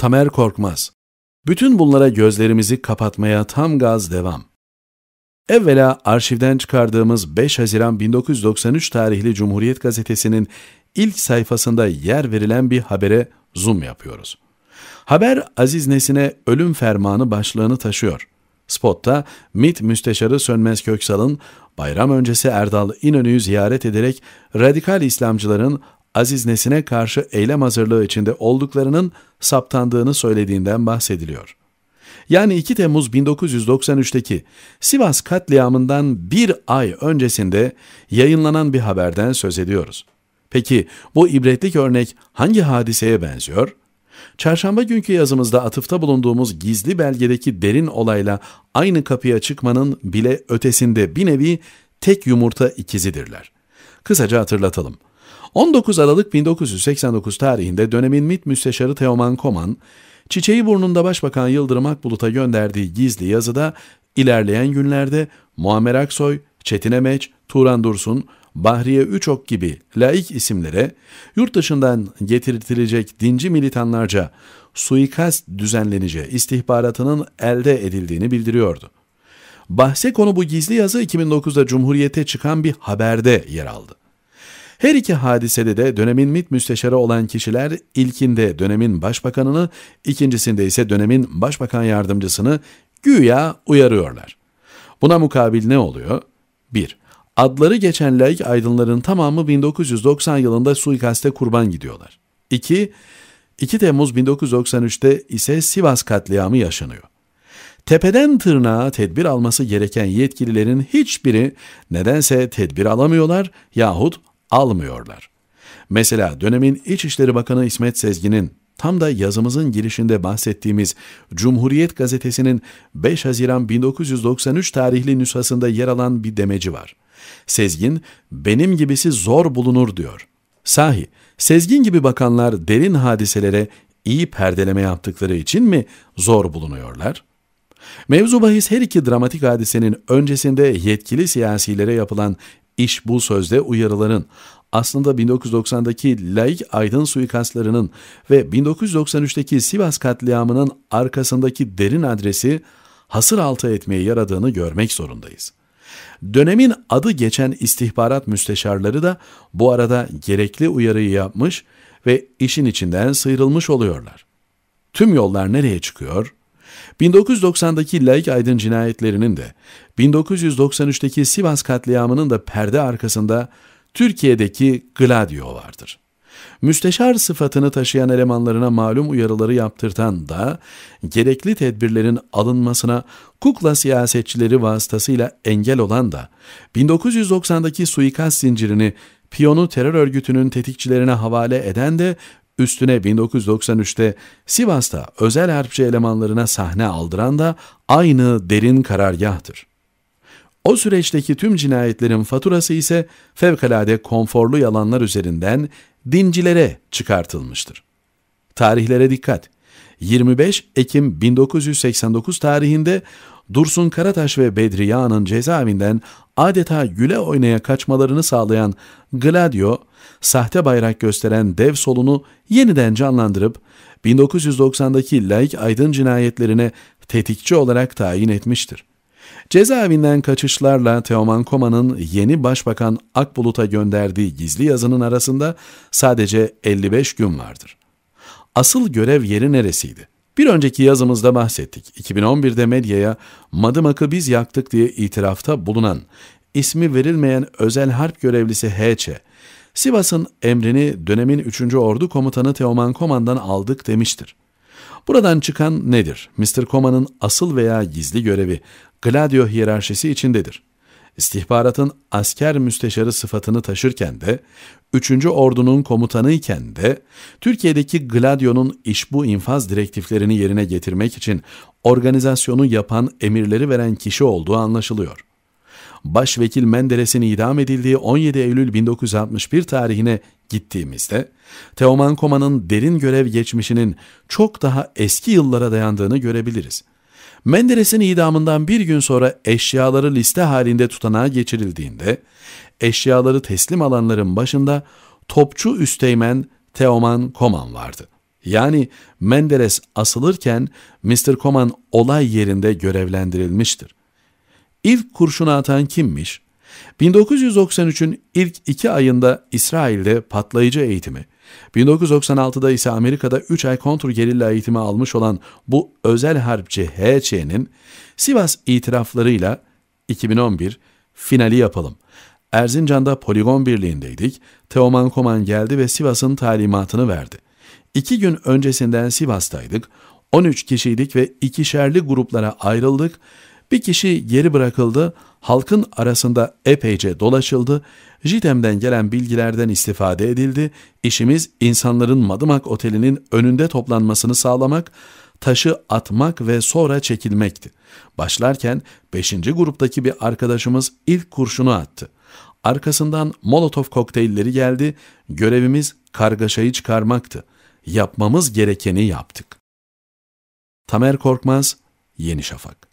Tamer Korkmaz. Bütün bunlara gözlerimizi kapatmaya tam gaz devam. Evvela arşivden çıkardığımız 5 Haziran 1993 tarihli Cumhuriyet Gazetesi'nin ilk sayfasında yer verilen bir habere zoom yapıyoruz. Haber Aziz Nesin'e ölüm fermanı başlığını taşıyor. Spotta Mit Müsteşarı Sönmez Köksal'ın bayram öncesi Erdal İnönü'yü ziyaret ederek radikal İslamcıların Aziz Nesin'e karşı eylem hazırlığı içinde olduklarının saptandığını söylediğinden bahsediliyor. Yani 2 Temmuz 1993'teki Sivas katliamından bir ay öncesinde yayınlanan bir haberden söz ediyoruz. Peki bu ibretlik örnek hangi hadiseye benziyor? Çarşamba günkü yazımızda atıfta bulunduğumuz gizli belgedeki derin olayla aynı kapıya çıkmanın bile ötesinde bir nevi tek yumurta ikizidirler. Kısaca hatırlatalım. 19 Aralık 1989 tarihinde dönemin MİT Müsteşarı Teoman Koman, çiçeği burnunda Başbakan Yıldırım Akbulut'a gönderdiği gizli yazıda ilerleyen günlerde Muammer Aksoy, Çetin Emeç, Turan Dursun, Bahriye Üçok gibi laik isimlere yurt dışından getirtilecek dinci militanlarca suikast düzenlenice istihbaratının elde edildiğini bildiriyordu. Bahse konu bu gizli yazı 2009'da Cumhuriyet'e çıkan bir haberde yer aldı. Her iki hadisede de dönemin MİT müsteşarı olan kişiler ilkinde dönemin başbakanını, ikincisinde ise dönemin başbakan yardımcısını güya uyarıyorlar. Buna mukabil ne oluyor? 1. Adları geçen laik aydınların tamamı 1990 yılında suikaste kurban gidiyorlar. 2. 2 Temmuz 1993'te ise Sivas katliamı yaşanıyor. Tepeden tırnağa tedbir alması gereken yetkililerin hiçbiri nedense tedbir alamıyorlar yahut almıyorlar. Mesela dönemin İçişleri Bakanı İsmet Sezgin'in tam da yazımızın girişinde bahsettiğimiz Cumhuriyet Gazetesi'nin 5 Haziran 1993 tarihli nüshasında yer alan bir demeci var. Sezgin, benim gibisi zor bulunur diyor. Sahi, Sezgin gibi bakanlar derin hadiselere iyi perdeleme yaptıkları için mi zor bulunuyorlar? Mevzu bahis her iki dramatik hadisenin öncesinde yetkili siyasilere yapılan İş bu sözde uyarıların aslında 1990'daki laik aydın suikastlarının ve 1993'teki Sivas katliamının arkasındaki derin adresi hasır altı etmeye yaradığını görmek zorundayız. Dönemin adı geçen istihbarat müsteşarları da bu arada gerekli uyarıyı yapmış ve işin içinden sıyrılmış oluyorlar. Tüm yollar nereye çıkıyor? 1990'daki laik aydın cinayetlerinin de 1993'teki Sivas katliamının da perde arkasında Türkiye'deki Gladio vardır. Müsteşar sıfatını taşıyan elemanlarına malum uyarıları yaptırtan da gerekli tedbirlerin alınmasına kukla siyasetçileri vasıtasıyla engel olan da 1990'daki suikast zincirini piyonu terör örgütünün tetikçilerine havale eden de Üstüne 1993'te Sivas'ta özel harpçi elemanlarına sahne aldıran da aynı derin karargahtır. O süreçteki tüm cinayetlerin faturası ise fevkalade konforlu yalanlar üzerinden dincilere çıkartılmıştır. Tarihlere dikkat! 25 Ekim 1989 tarihinde Dursun Karataş ve Bedri Yağan'ın cezaevinden adeta güle oynaya kaçmalarını sağlayan Gladio, sahte bayrak gösteren dev solunu yeniden canlandırıp 1990'daki Laik Aydın cinayetlerine tetikçi olarak tayin etmiştir. Cezaevinden kaçışlarla Teoman Koma'nın yeni Başbakan Akbulut'a gönderdiği gizli yazının arasında sadece 55 gün vardır asıl görev yeri neresiydi? Bir önceki yazımızda bahsettik. 2011'de medyaya Madımak'ı biz yaktık diye itirafta bulunan, ismi verilmeyen özel harp görevlisi H.Ç. Sivas'ın emrini dönemin 3. Ordu Komutanı Teoman Koman'dan aldık demiştir. Buradan çıkan nedir? Mr. Koma'nın asıl veya gizli görevi Gladio hiyerarşisi içindedir istihbaratın asker müsteşarı sıfatını taşırken de, 3. Ordu'nun komutanı iken de, Türkiye'deki Gladio'nun işbu infaz direktiflerini yerine getirmek için organizasyonu yapan emirleri veren kişi olduğu anlaşılıyor. Başvekil Menderes'in idam edildiği 17 Eylül 1961 tarihine gittiğimizde, Teoman Koma'nın derin görev geçmişinin çok daha eski yıllara dayandığını görebiliriz.'' Menderes'in idamından bir gün sonra eşyaları liste halinde tutanağa geçirildiğinde, eşyaları teslim alanların başında topçu üsteğmen Teoman Koman vardı. Yani Menderes asılırken Mr. Koman olay yerinde görevlendirilmiştir. İlk kurşunu atan kimmiş? 1993'ün ilk iki ayında İsrail'de patlayıcı eğitimi, 1996'da ise Amerika'da 3 ay kontur gerilla eğitimi almış olan bu özel harpçi HÇ'nin Sivas itiraflarıyla 2011 finali yapalım. Erzincan'da poligon birliğindeydik. Teoman Koman geldi ve Sivas'ın talimatını verdi. İki gün öncesinden Sivas'taydık. 13 kişiydik ve ikişerli gruplara ayrıldık. Bir kişi geri bırakıldı halkın arasında epeyce dolaşıldı, JITEM'den gelen bilgilerden istifade edildi, işimiz insanların Madımak Oteli'nin önünde toplanmasını sağlamak, taşı atmak ve sonra çekilmekti. Başlarken 5. gruptaki bir arkadaşımız ilk kurşunu attı. Arkasından molotof kokteylleri geldi, görevimiz kargaşayı çıkarmaktı. Yapmamız gerekeni yaptık. Tamer Korkmaz, Yeni Şafak